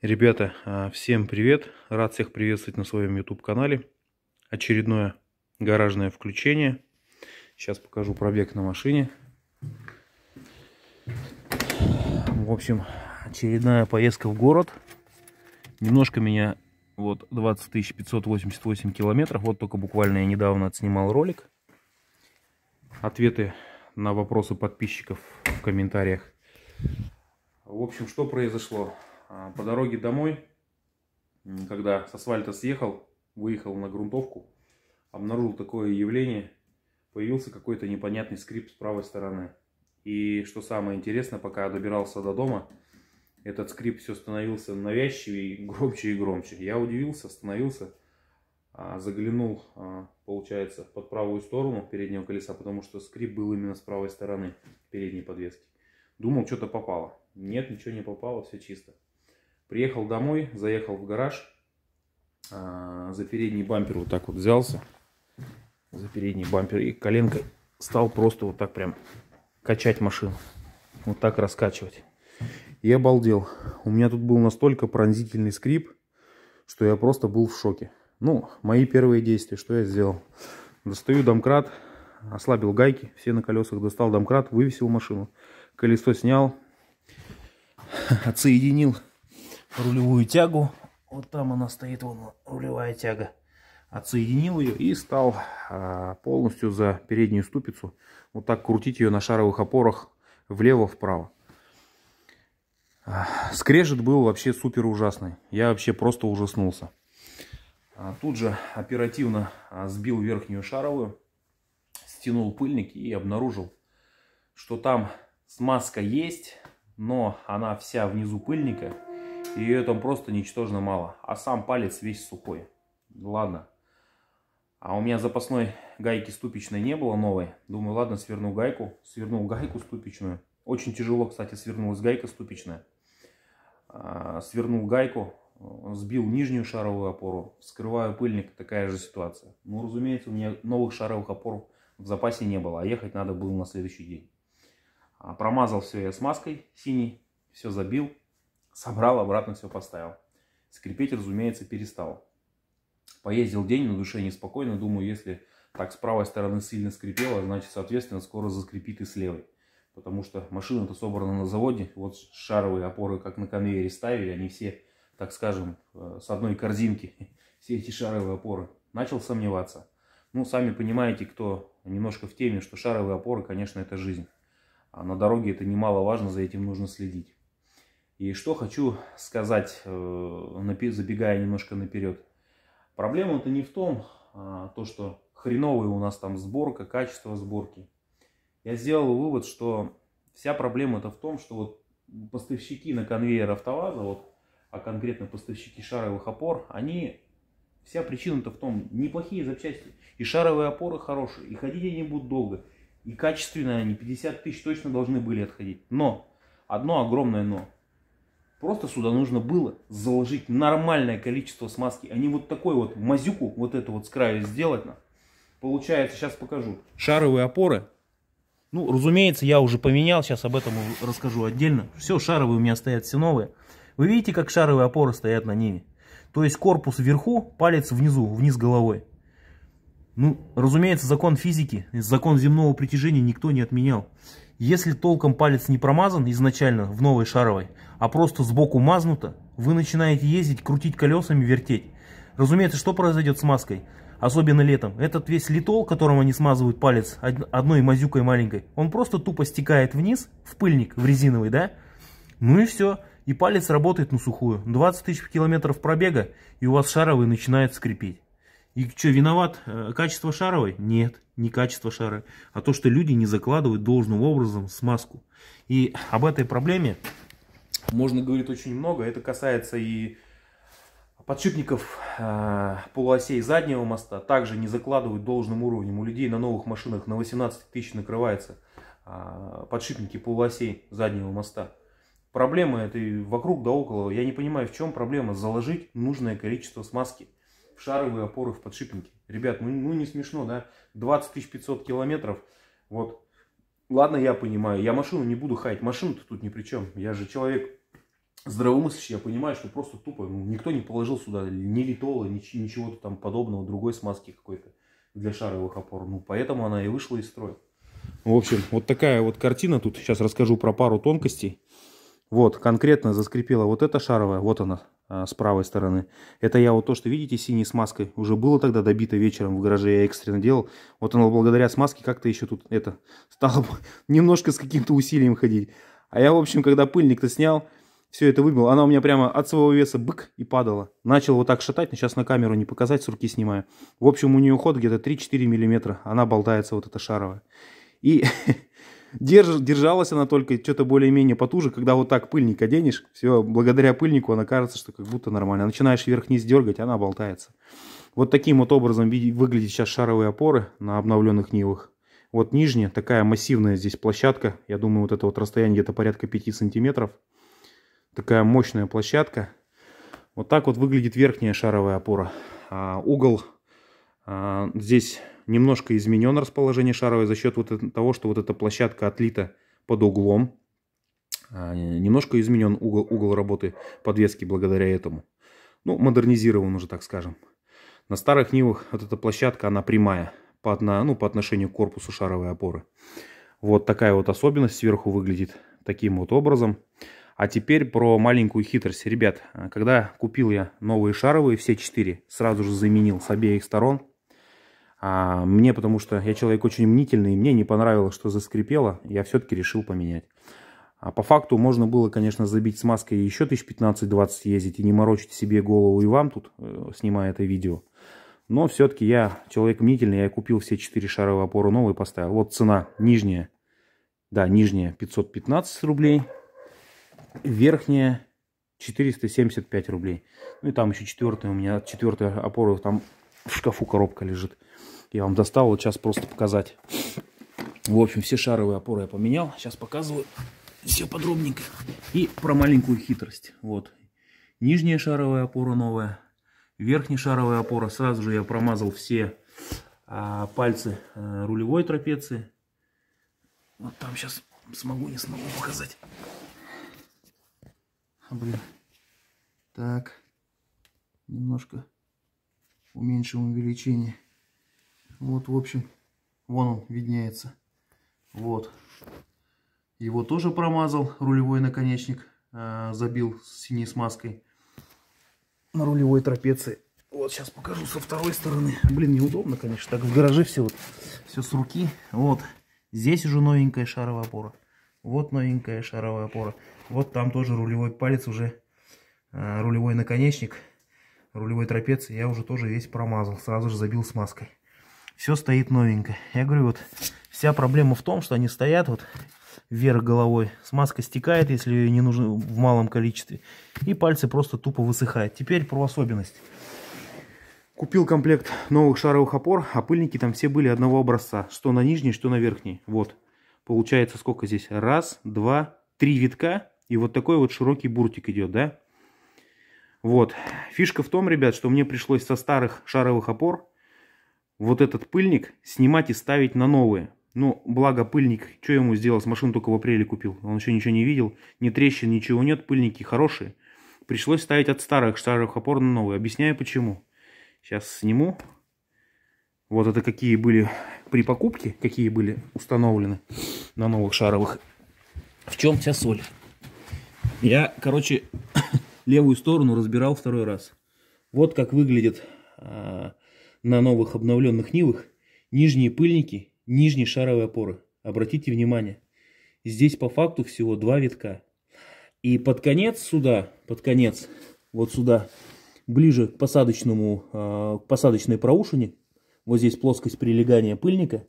Ребята, а, всем привет! Рад всех приветствовать на своем YouTube-канале. Очередное гаражное включение. Сейчас покажу пробег на машине. В общем, очередная поездка в город. Немножко меня, вот 20 588 километров. Вот только буквально я недавно отснимал ролик. Ответы на вопросы подписчиков в комментариях. В общем, что произошло? А, по дороге домой, когда с асфальта съехал, выехал на грунтовку, обнаружил такое явление, появился какой-то непонятный скрип с правой стороны. И что самое интересное, пока я добирался до дома, этот скрип все становился навязчивее, громче и громче. Я удивился, остановился, а, заглянул, а, получается, под правую сторону переднего колеса, потому что скрип был именно с правой стороны передней подвески. Думал, что-то попало. Нет, ничего не попало, все чисто. Приехал домой, заехал в гараж, а, за передний бампер вот так вот взялся, за передний бампер и коленкой стал просто вот так прям качать машину, вот так раскачивать. И обалдел. У меня тут был настолько пронзительный скрип, что я просто был в шоке. Ну, мои первые действия, что я сделал? Достаю домкрат, ослабил гайки, все на колесах, достал домкрат, вывесил машину, колесо снял, отсоединил рулевую тягу. Вот там она стоит, вон рулевая тяга. Отсоединил ее и стал а, полностью за переднюю ступицу вот так крутить ее на шаровых опорах влево-вправо. А, скрежет был вообще супер ужасный. Я вообще просто ужаснулся. А, тут же оперативно сбил верхнюю шаровую, стянул пыльник и обнаружил, что там смазка есть, но она вся внизу пыльника ее там просто ничтожно мало, а сам палец весь сухой. Ладно. А у меня запасной гайки ступичной не было новой. Думаю, ладно, сверну гайку. Свернул гайку ступичную. Очень тяжело, кстати, свернулась гайка ступичная. А, свернул гайку, сбил нижнюю шаровую опору, вскрываю пыльник, такая же ситуация. Ну, разумеется, у меня новых шаровых опор в запасе не было, а ехать надо было на следующий день. А, промазал все я смазкой синий, все забил, Собрал, обратно все поставил. Скрипеть, разумеется, перестал. Поездил день, на душе неспокойно. Думаю, если так с правой стороны сильно скрипело, значит, соответственно, скоро заскрипит и с левой. Потому что машина-то собрана на заводе. Вот шаровые опоры, как на конвейере ставили, они все, так скажем, э, с одной корзинки. Все эти шаровые опоры. Начал сомневаться. Ну, сами понимаете, кто немножко в теме, что шаровые опоры, конечно, это жизнь. А на дороге это немаловажно, за этим нужно следить. И что хочу сказать, э, забегая немножко наперед. Проблема-то не в том, а, то, что хреновая у нас там сборка, качество сборки. Я сделал вывод, что вся проблема-то в том, что вот поставщики на конвейер автоваза, вот, а конкретно поставщики шаровых опор, они Вся причина-то в том, неплохие запчасти. И шаровые опоры хорошие, и ходить они будут долго. И качественные они 50 тысяч точно должны были отходить. Но, одно огромное но. Просто сюда нужно было заложить нормальное количество смазки, а не вот такой вот мазюку, вот эту вот с краю сделать. На. Получается, сейчас покажу. Шаровые опоры. Ну, разумеется, я уже поменял, сейчас об этом расскажу отдельно. Все, шаровые у меня стоят все новые. Вы видите, как шаровые опоры стоят на ними? То есть корпус вверху, палец внизу, вниз головой. Ну, разумеется, закон физики, закон земного притяжения никто не отменял. Если толком палец не промазан изначально в новой шаровой, а просто сбоку мазнуто, вы начинаете ездить, крутить колесами, вертеть. Разумеется, что произойдет с маской? Особенно летом. Этот весь литол, которым они смазывают палец одной мазюкой маленькой, он просто тупо стекает вниз, в пыльник, в резиновый, да? Ну и все. И палец работает на сухую. 20 тысяч километров пробега, и у вас шаровые начинают скрипеть. И что, виноват э, качество шаровой? Нет, не качество шары, а то, что люди не закладывают должным образом смазку. И об этой проблеме можно говорить очень много. Это касается и подшипников э, полуосей заднего моста. Также не закладывают должным уровнем. У людей на новых машинах на 18 тысяч накрывается э, подшипники полуосей заднего моста. Проблема это вокруг да около. Я не понимаю, в чем проблема заложить нужное количество смазки шаровые опоры в подшипнике. Ребят, ну, ну не смешно, да? 20 500 километров, вот. Ладно, я понимаю, я машину не буду хаять, машину-то тут ни при чем. Я же человек здравомыслящий, я понимаю, что просто тупо, ну, никто не положил сюда ни литола, ни, ничего там подобного, другой смазки какой-то для шаровых опор. Ну, поэтому она и вышла из строя. В общем, вот такая вот картина. Тут сейчас расскажу про пару тонкостей. Вот, конкретно заскрипела вот эта шаровая, вот она, а, с правой стороны. Это я вот то, что видите, синий с маской, уже было тогда добито вечером в гараже, я экстренно делал. Вот оно благодаря смазке как-то еще тут это стало немножко с каким-то усилием ходить. А я, в общем, когда пыльник-то снял, все это выбил, она у меня прямо от своего веса бык и падала. Начал вот так шатать, но сейчас на камеру не показать, с руки снимаю. В общем, у нее ход где-то 3-4 миллиметра, она болтается вот эта шаровая. И Держ, держалась она только что-то более-менее потуже, когда вот так пыльник оденешь, все, благодаря пыльнику она кажется, что как будто нормально. Начинаешь вверх-вниз дергать, она болтается. Вот таким вот образом выглядят сейчас шаровые опоры на обновленных Нивах. Вот нижняя, такая массивная здесь площадка. Я думаю, вот это вот расстояние где-то порядка 5 сантиметров. Такая мощная площадка. Вот так вот выглядит верхняя шаровая опора. А, угол а, здесь немножко изменен расположение шаровой за счет вот того, что вот эта площадка отлита под углом. А, немножко изменен угол, угол работы подвески благодаря этому. Ну, модернизирован уже, так скажем. На старых Нивах вот эта площадка, она прямая по, одно, ну, по отношению к корпусу шаровой опоры. Вот такая вот особенность сверху выглядит таким вот образом. А теперь про маленькую хитрость. Ребят, а, когда купил я новые шаровые, все четыре, сразу же заменил с обеих сторон. А мне, потому что я человек очень мнительный, мне не понравилось, что заскрипело, я все-таки решил поменять. А по факту можно было, конечно, забить смазкой еще 1015-20 ездить и не морочить себе голову и вам тут, э, снимая это видео. Но все-таки я человек мнительный, я купил все 4 шаровые опоры новые поставил. Вот цена нижняя, да, нижняя 515 рублей, верхняя 475 рублей. Ну и там еще четвертая у меня, четвертая опора там в шкафу коробка лежит. Я вам достал, вот сейчас просто показать. В общем, все шаровые опоры я поменял. Сейчас показываю все подробненько. И про маленькую хитрость. Вот. Нижняя шаровая опора новая. Верхняя шаровая опора. Сразу же я промазал все а, пальцы а, рулевой трапеции. Вот там сейчас смогу, не смогу показать. Блин. Так. Немножко уменьшим увеличение. Вот, в общем, вон он виднеется. Вот. Его тоже промазал рулевой наконечник. А, забил синей смазкой на рулевой трапеции. Вот сейчас покажу со второй стороны. Блин, неудобно, конечно, так в гараже все вот. Все с руки. Вот. Здесь уже новенькая шаровая опора. Вот новенькая шаровая опора. Вот там тоже рулевой палец уже, э, рулевой наконечник рулевой трапеции я уже тоже весь промазал, сразу же забил смазкой. Все стоит новенько. Я говорю, вот вся проблема в том, что они стоят вот вверх головой, смазка стекает, если ее не нужно в малом количестве, и пальцы просто тупо высыхают. Теперь про особенность. Купил комплект новых шаровых опор, а пыльники там все были одного образца, что на нижней, что на верхней. Вот, получается сколько здесь? Раз, два, три витка, и вот такой вот широкий буртик идет, да? Вот. Фишка в том, ребят, что мне пришлось со старых шаровых опор вот этот пыльник снимать и ставить на новые. Ну, благо пыльник, что я ему сделал, с машину только в апреле купил. Он еще ничего не видел, ни трещин, ничего нет, пыльники хорошие. Пришлось ставить от старых шаровых опор на новые. Объясняю почему. Сейчас сниму. Вот это какие были при покупке, какие были установлены на новых шаровых. В чем вся соль? Я, короче, левую сторону разбирал второй раз. Вот как выглядит а, на новых обновленных Нивах нижние пыльники, нижние шаровые опоры. Обратите внимание, здесь по факту всего два витка. И под конец сюда, под конец, вот сюда, ближе к посадочному, а, к посадочной проушине, вот здесь плоскость прилегания пыльника,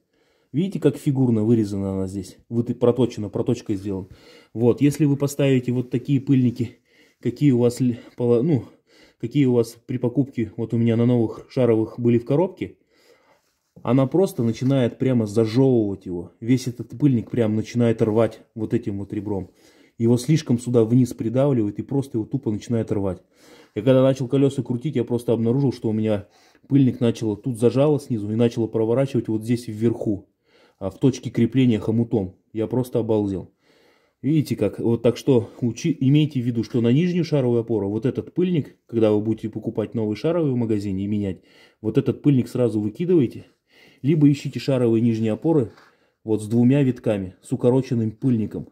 Видите, как фигурно вырезана она здесь? Вот и проточена, проточкой сделана. Вот, если вы поставите вот такие пыльники какие у вас, ну, какие у вас при покупке, вот у меня на новых шаровых были в коробке, она просто начинает прямо зажевывать его. Весь этот пыльник прям начинает рвать вот этим вот ребром. Его слишком сюда вниз придавливает и просто его тупо начинает рвать. Я когда начал колеса крутить, я просто обнаружил, что у меня пыльник начало тут зажало снизу и начало проворачивать вот здесь вверху, а в точке крепления хомутом. Я просто обалдел. Видите как? Вот так что учи, имейте в виду, что на нижнюю шаровую опору вот этот пыльник, когда вы будете покупать новый шаровый в магазине и менять, вот этот пыльник сразу выкидывайте. либо ищите шаровые нижние опоры вот с двумя витками, с укороченным пыльником.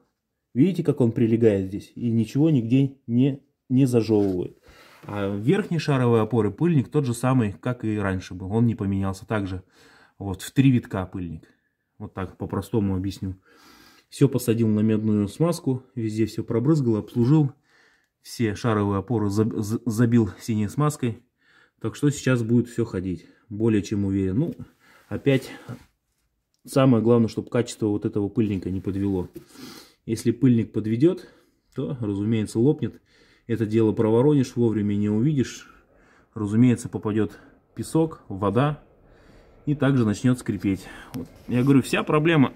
Видите, как он прилегает здесь и ничего нигде не, не зажевывает. А верхней шаровой опоры пыльник тот же самый, как и раньше был. Он не поменялся также. Вот в три витка пыльник. Вот так по-простому объясню. Все посадил на медную смазку, везде все пробрызгал, обслужил. Все шаровые опоры забил синей смазкой. Так что сейчас будет все ходить. Более чем уверен. Ну, опять самое главное, чтобы качество вот этого пыльника не подвело. Если пыльник подведет, то, разумеется, лопнет. Это дело проворонишь, вовремя не увидишь. Разумеется, попадет песок, вода и также начнет скрипеть. Вот. Я говорю, вся проблема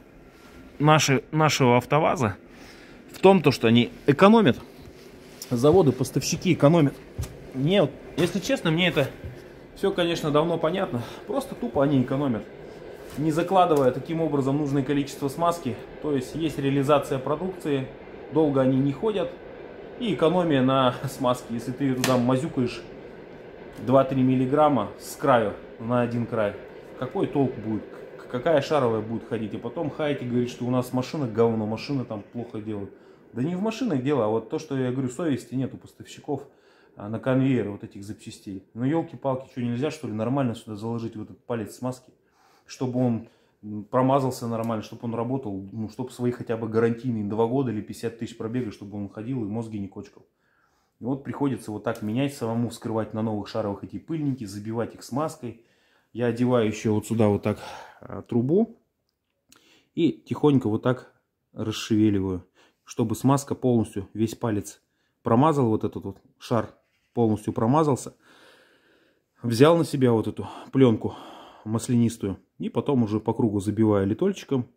наши, нашего автоваза в том, то, что они экономят. Заводы, поставщики экономят. Мне вот, если честно, мне это все, конечно, давно понятно. Просто тупо они экономят. Не закладывая таким образом нужное количество смазки. То есть есть реализация продукции, долго они не ходят. И экономия на смазке. Если ты туда мазюкаешь 2-3 миллиграмма с краю на один край, какой толк будет? какая шаровая будет ходить, и потом Хайти говорит, что у нас машина говно, машины там плохо делают. Да не в машинах дело, а вот то, что я говорю, совести нет у поставщиков а, на конвейере вот этих запчастей. Ну, елки-палки, что, нельзя, что ли, нормально сюда заложить вот этот палец смазки, чтобы он промазался нормально, чтобы он работал, ну, чтобы свои хотя бы гарантийные 2 года или 50 тысяч пробега, чтобы он ходил и мозги не кочкал. И вот приходится вот так менять самому, вскрывать на новых шаровых эти пыльники, забивать их смазкой, я одеваю еще вот сюда вот так э, трубу и тихонько вот так расшевеливаю, чтобы смазка полностью, весь палец промазал, вот этот вот шар полностью промазался. Взял на себя вот эту пленку маслянистую и потом уже по кругу забиваю литольчиком,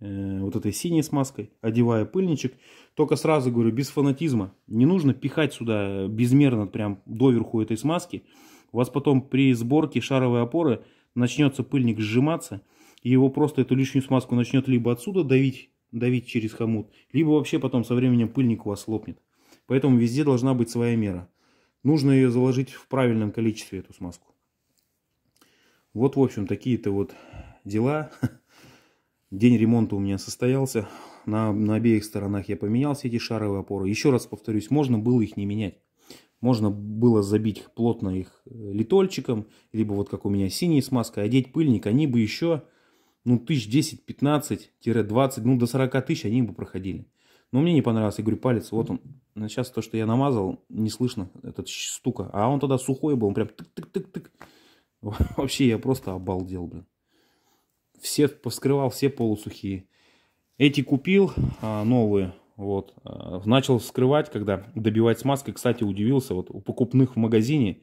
э, вот этой синей смазкой, одевая пыльничек. Только сразу говорю, без фанатизма, не нужно пихать сюда безмерно прям доверху этой смазки, у вас потом при сборке шаровой опоры начнется пыльник сжиматься, и его просто эту лишнюю смазку начнет либо отсюда давить, давить через хомут, либо вообще потом со временем пыльник у вас лопнет. Поэтому везде должна быть своя мера. Нужно ее заложить в правильном количестве, эту смазку. Вот, в общем, такие-то вот дела. День ремонта у меня состоялся. На, на обеих сторонах я поменял все эти шаровые опоры. Еще раз повторюсь, можно было их не менять. Можно было забить плотно их э, литольчиком, либо вот как у меня синей смазкой, одеть пыльник, они бы еще, ну, тысяч 10, 15, 20, ну, до 40 тысяч они бы проходили. Но мне не понравилось, я говорю, палец, вот он. Сейчас то, что я намазал, не слышно этот стука. А он тогда сухой был, он прям тык-тык-тык-тык. Вообще я просто обалдел, блин. Все поскрывал, все полусухие. Эти купил а, новые. Вот. Э, начал вскрывать, когда добивать смазкой. Кстати, удивился. Вот у покупных в магазине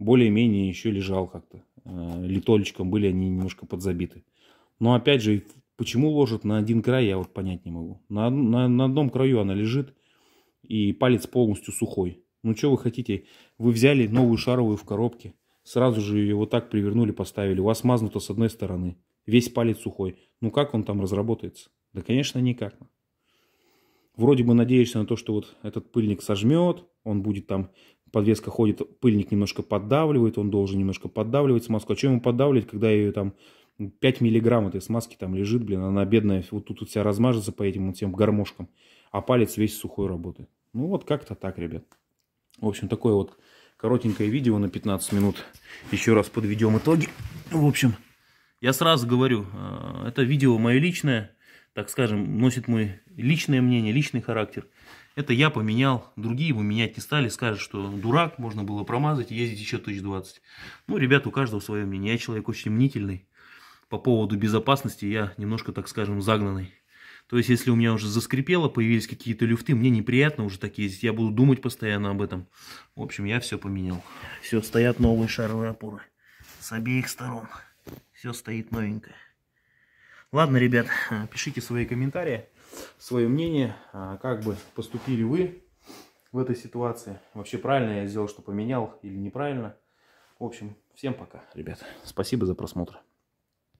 более-менее еще лежал как-то. Э, литольчиком были они немножко подзабиты. Но опять же, почему ложат на один край, я вот понять не могу. На, на, на одном краю она лежит, и палец полностью сухой. Ну, что вы хотите? Вы взяли новую шаровую в коробке, сразу же ее вот так привернули, поставили. У вас мазнуто с одной стороны, весь палец сухой. Ну, как он там разработается? Да, конечно, никак. Вроде бы надеешься на то, что вот этот пыльник сожмет, он будет там, подвеска ходит, пыльник немножко поддавливает, он должен немножко поддавливать смазку. А чем ему поддавливать, когда ее там 5 миллиграмм этой смазки там лежит, блин, она бедная, вот тут, тут вся размажется по этим вот всем гармошкам, а палец весь сухой работает. Ну вот как-то так, ребят. В общем, такое вот коротенькое видео на 15 минут. Еще раз подведем итоги. В общем, я сразу говорю, э, это видео мое личное так скажем, носит мой личное мнение, личный характер. Это я поменял, другие его менять не стали, скажут, что дурак, можно было промазать и ездить еще 1020. Ну, ребят, у каждого свое мнение. Я человек очень мнительный. По поводу безопасности я немножко, так скажем, загнанный. То есть, если у меня уже заскрипело, появились какие-то люфты, мне неприятно уже так ездить, я буду думать постоянно об этом. В общем, я все поменял. Все, стоят новые шаровые опоры с обеих сторон. Все стоит новенькое. Ладно, ребят, э, пишите свои комментарии, свое мнение, э, как бы поступили вы в этой ситуации. Вообще правильно я сделал, что поменял или неправильно. В общем, всем пока, ребят. Спасибо за просмотр.